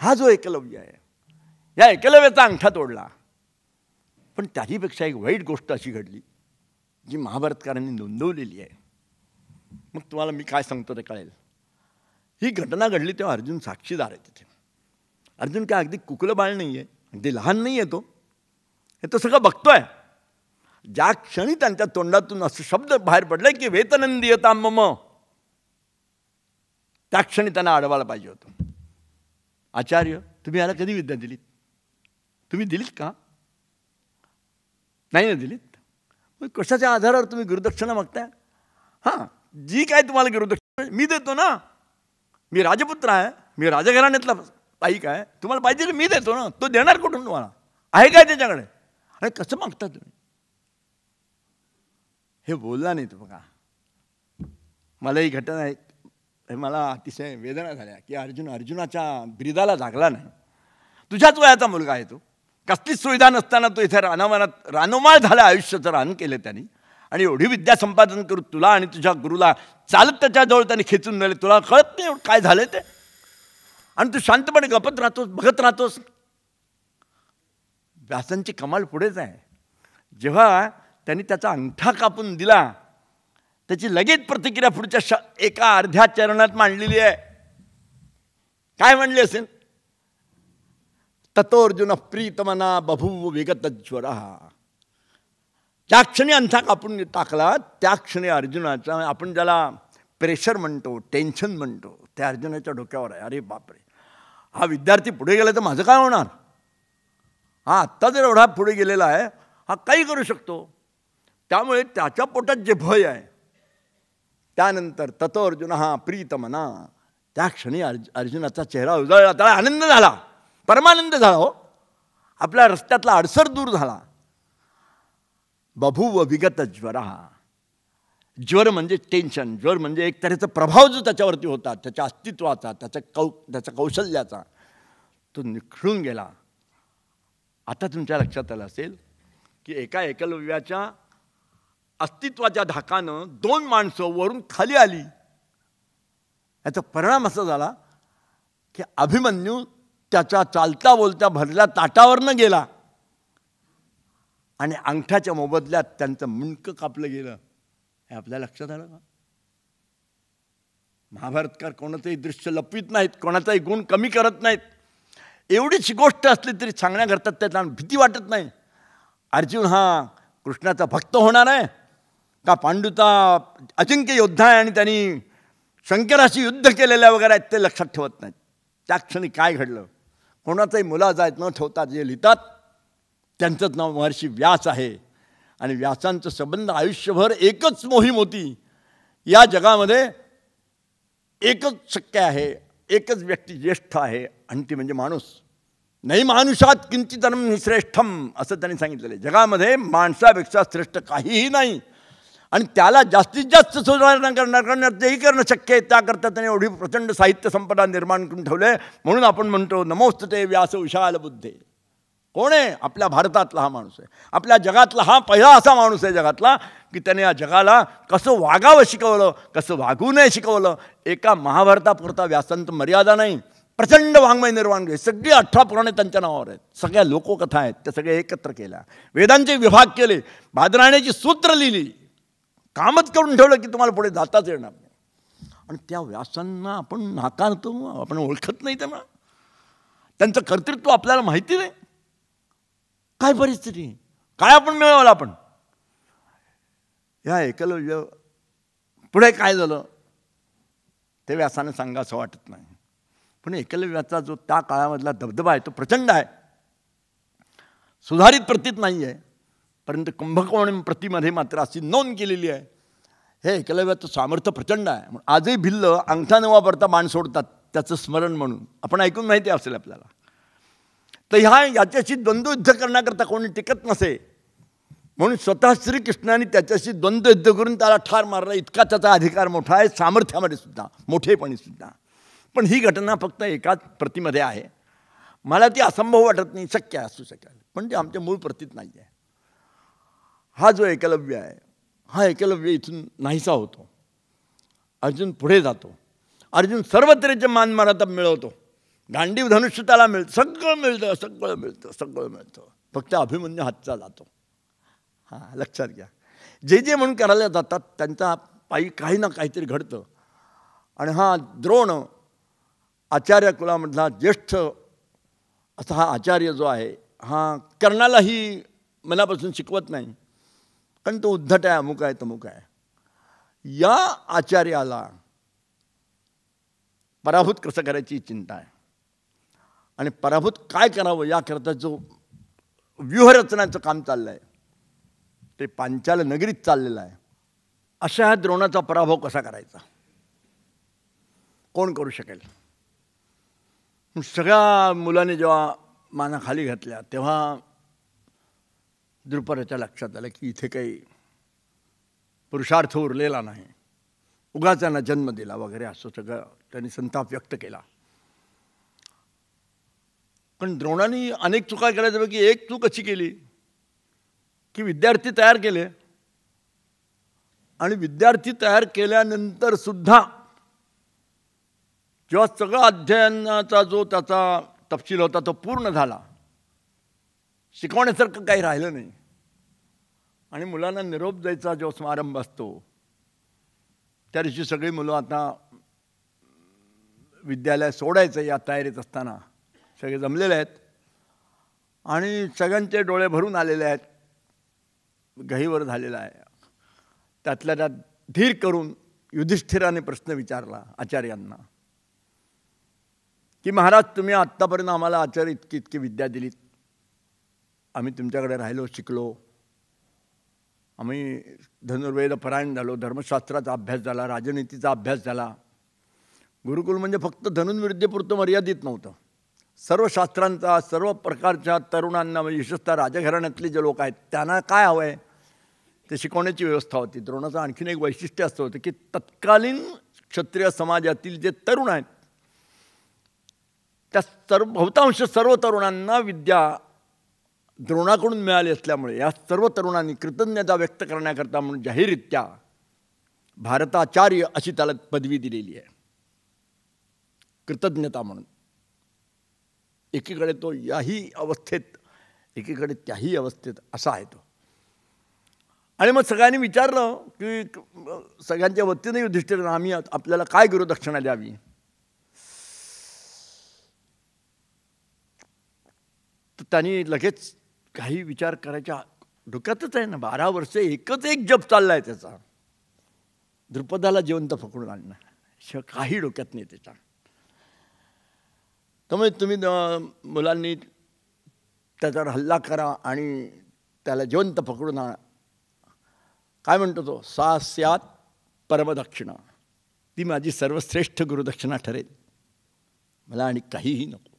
हा जो एकलव्य आहे या एकलव्याचा अंगठा तोडला पण त्याहीपेक्षा एक वाईट गोष्ट अशी घडली जी महाभारतकारांनी नोंदवलेली आहे मग तुम्हाला मी काय सांगतो ते कळेल ही घटना घडली तेव्हा अर्जुन साक्षीदार आहे तिथे अर्जुन काय अगदी कुकलं बाळ नाही आहे अगदी लहान नाही आहे तो हे तो सगळं बघतो आहे ज्या क्षणी त्यांच्या तोंडातून असं शब्द बाहेर आहे की वेतनंदी येता मम त्या क्षणी त्यांना अडवायला पाहिजे होतं आचार्य तुम्ही याला कधी विद्या दिलीत तुम्ही दिलीत का नाही ना दिलीत मग कशाच्या आधारावर तुम्ही गुरुदक्षिणा मागताय हां जी काय तुम्हाला गुरुदक्षिणा मी देतो ना मी राजपुत्र आहे मी राजघराण्यातला पाईक आहे तुम्हाला पाहिजे मी देतो ना तो देणार कुठून तुम्हाला आहे काय त्याच्याकडे अरे कसं मागता तुम्ही हे बोलला नाही तू बघा मला ही घटना आहे मला अतिशय वेदना झाल्या की अर्जुन अर्जुनाच्या ब्रिदाला लागला नाही तुझ्याच वयाचा मुलगा आहे तो कसलीच सुविधा नसताना तो इथे रानावनात रानोमाळ झाला आयुष्याचं रान केलं त्यांनी आणि एवढी विद्या संपादन करू तुला आणि तुझ्या गुरुला चालत त्याच्याजवळ त्यांनी खेचून नेले तुला कळत नाही काय झालं ते आणि तू शांतपणे गपत राहतोस बघत राहतोस व्यासांची कमाल पुढेच आहे जेव्हा त्यांनी त्याचा अंगठा कापून दिला त्याची लगेच प्रतिक्रिया पुढच्या श एका अर्ध्या चरणात मांडलेली आहे काय म्हणले असेल ततोर्जुन प्रीतमना बभूव हा ज्या क्षणी अंथा कापून टाकला त्या क्षणी अर्जुनाचा आपण ज्याला प्रेशर म्हणतो टेन्शन म्हणतो त्या अर्जुनाच्या डोक्यावर आहे अरे बापरे हा विद्यार्थी पुढे गेला तर माझं काय होणार हा आत्ता जर एवढा पुढे गेलेला आहे हा काही करू शकतो त्यामुळे त्याच्या पोटात जे भय आहे त्यानंतर ततो अर्जुन हा प्रीतमना त्या क्षणी अर्ज अर्जुनाचा चेहरा उजळला त्याला आनंद झाला परमानंद झाला हो आपल्या रस्त्यातला अडसर दूर झाला व विगत ज्वर हा ज्वर म्हणजे टेन्शन ज्वर म्हणजे एक तऱ्हेचा प्रभाव जो त्याच्यावरती होता त्याच्या अस्तित्वाचा त्याच्या कौ त्याच्या कौशल्याचा तो निखळून गेला आता तुमच्या लक्षात आलं असेल की एका एकलव्याच्या अस्तित्वाच्या धाकानं दोन माणसं वरून खाली आली याचा परिणाम असा झाला की अभिमन्यू त्याच्या चालता बोलत्या भरल्या ताटावरनं गेला आणि अंगठ्याच्या मोबदल्यात त्यांचं मुंडकं कापलं गेलं हे आपल्या लक्षात आलं का महाभारतकार कोणाचंही दृश्य लपवित नाहीत कोणाचाही गुण कमी करत नाहीत एवढीच गोष्ट असली तरी सांगण्याकरता त्याला भीती वाटत नाही अर्जुन हा कृष्णाचा भक्त होणार आहे का पांडुता अजिंक्य योद्धा आहे आणि त्यांनी शंकराशी युद्ध केलेल्या वगैरे आहेत ते लक्षात ठेवत नाहीत त्या क्षणी काय घडलं कोणाचाही आहेत न ठेवता जे लिहितात त्यांचंच नाव महर्षी व्यास आहे आणि व्यासांचं संबंध आयुष्यभर एकच मोहीम होती या जगामध्ये एकच शक्य आहे एकच व्यक्ती ज्येष्ठ आहे आणि ती म्हणजे माणूस नाही मानुषात किंचितनम श्रेष्ठम असं त्यांनी सांगितलेलं आहे जगामध्ये माणसापेक्षा श्रेष्ठ काहीही नाही आणि त्याला जास्तीत जास्त सुधारणा करणार कारण तेही करणं शक्य आहे त्याकरता त्याने एवढी प्रचंड साहित्य संपदा निर्माण करून ठेवलं आहे म्हणून आपण म्हणतो नमोस्त ते व्यास विशाल बुद्धे कोण आहे आपल्या भारतातला हा माणूस आहे आपल्या जगातला हा पहिला असा माणूस आहे जगातला की त्याने या जगाला कसं वागावं शिकवलं कसं वागू नये शिकवलं एका महाभारतापुरता व्यासंत मर्यादा नाही प्रचंड वाङ्मय निर्माण केले सगळी अठरा पुराणे त्यांच्या नावावर आहेत सगळ्या लोककथा आहेत त्या सगळ्या एकत्र केल्या वेदांचे विभाग केले भादराण्याची सूत्र लिहिली कामच करून ठेवलं की तुम्हाला पुढे जाताच येणार नाही आणि त्या व्यासांना आपण नाकारतो आपण ओळखत नाही त्यांना त्यांचं कर्तृत्व आपल्याला माहिती नाही काय परिस्थिती काय आपण मिळवलं आपण या एकलव्य पुढे काय झालं ते व्यासानं सांगा असं वाटत नाही पण एकलव्याचा जो त्या काळामधला दबदबा आहे तो प्रचंड आहे सुधारित प्रतीत नाही आहे परंतु कुंभकोण प्रतीमध्ये मात्र अशी नोंद केलेली आहे हे एकलव्याचं सामर्थ्य प्रचंड आहे आजही भिल्ल अंगठा न वापरता बाण सोडतात त्याचं स्मरण म्हणून आपण ऐकून माहिती असेल आपल्याला तर ह्या याच्याशी द्वंद्वयुद्ध करण्याकरता कोणी टिकत नसे म्हणून स्वतः श्रीकृष्णाने त्याच्याशी द्वंद्वयुद्ध करून त्याला ठार मारला इतका त्याचा अधिकार मोठा आहे सामर्थ्यामध्ये सुद्धा मोठेपणी सुद्धा पण ही घटना फक्त एकाच प्रतीमध्ये आहे मला ती असंभव वाटत नाही शक्य असू शकेल पण ते आमच्या मूळ प्रतीत नाही आहे हा जो एकलव्य आहे हा एकलव्य इथून नाहीसा होतो अर्जुन पुढे जातो अर्जुन सर्व तऱ्हेचे मान मारात मिळवतो गांडीव धनुष्य त्याला मिळतं सगळं मिळतं सगळं मिळतं सगळं मिळतं फक्त अभिमन्यू हातचा जातो हां लक्षात घ्या जे जे म्हणून करायला जातात त्यांचा पायी काही ना काहीतरी घडतं आणि हा द्रोण आचार्य कुलामधला ज्येष्ठ असा हा आचार्य जो आहे हा कर्णालाही मनापासून शिकवत नाही कारण तो उद्धट आहे अमुक आहे तमुक आहे या आचार्याला पराभूत कसं करायची चिंता आहे आणि पराभूत काय करावं याकरता जो व्यूहरचनाचं काम चाललं आहे ते पांचाल नगरीत चाललेलं आहे अशा ह्या द्रोणाचा पराभव कसा करायचा कोण करू शकेल सगळ्या मुलांनी जेव्हा माना खाली घातल्या तेव्हा द्रुपदाच्या लक्षात आलं की इथे काही पुरुषार्थ उरलेला नाही उगा त्यांना जन्म दिला वगैरे असं सगळं त्यांनी संताप व्यक्त केला पण द्रोणांनी अनेक चुका केल्यापैकी एक चूक अशी केली की विद्यार्थी तयार केले आणि विद्यार्थी तयार केल्यानंतर सुद्धा जेव्हा सगळा अध्ययनाचा जो त्याचा तपशील होता तो पूर्ण झाला शिकवण्यासारखं काही राहिलं नाही आणि मुलांना निरोप द्यायचा जो समारंभ असतो त्या दिवशी सगळी मुलं आता विद्यालय सोडायचं या तयारीत असताना सगळे जमलेले आहेत आणि सगळ्यांचे डोळे भरून आलेले आहेत गहीवर झालेला आहे त्यातल्या त्यात धीर करून युधिष्ठिराने प्रश्न विचारला आचार्यांना की महाराज तुम्ही आत्तापर्यंत आम्हाला आचार्य इतकी इतकी विद्या दिलीत आम्ही तुमच्याकडे राहिलो शिकलो आम्ही धनुर्वेद परायण झालो धर्मशास्त्राचा अभ्यास झाला राजनीतीचा अभ्यास झाला गुरुकुल म्हणजे फक्त धनुर्विद्येपुरतं मर्यादित नव्हतं सर्व शास्त्रांचा सर्व प्रकारच्या तरुणांना म्हणजे विशेषतः राजघराण्यातले जे लोक आहेत त्यांना काय हवं आहे ते शिकवण्याची व्यवस्था होती द्रोणाचं आणखीन एक वैशिष्ट्य असं होतं की तत्कालीन क्षत्रिय समाजातील जे तरुण आहेत त्या सर्व बहुतांश सर्व तरुणांना विद्या द्रोणाकडून मिळाले असल्यामुळे या सर्व तरुणांनी कृतज्ञता व्यक्त करण्याकरता म्हणून जाहीररित्या भारताचार्य अशी त्याला पदवी दिलेली आहे कृतज्ञता म्हणून एकीकडे तो याही अवस्थेत एकीकडे त्याही अवस्थेत असा आहे तो आणि मग सगळ्यांनी विचारलं की सगळ्यांच्या वतीने युधिष्ठिर आम्ही आपल्याला काय गुरुदक्षिणा द्यावी तर त्यांनी लगेच काही विचार करायच्या डोक्यातच आहे ना बारा वर्ष एकच एक जप चालला आहे त्याचा द्रुपदाला जिवंत पकडून आणणं शिवाय काही डोक्यात नाही त्याचा त्यामुळे तुम्ही मुलांनी त्याच्यावर हल्ला करा आणि त्याला जिवंत पकडून आणा काय म्हणतो तो सास्यात परमदक्षिणा ती माझी सर्वश्रेष्ठ गुरुदक्षिणा ठरेल मला आणि काहीही नको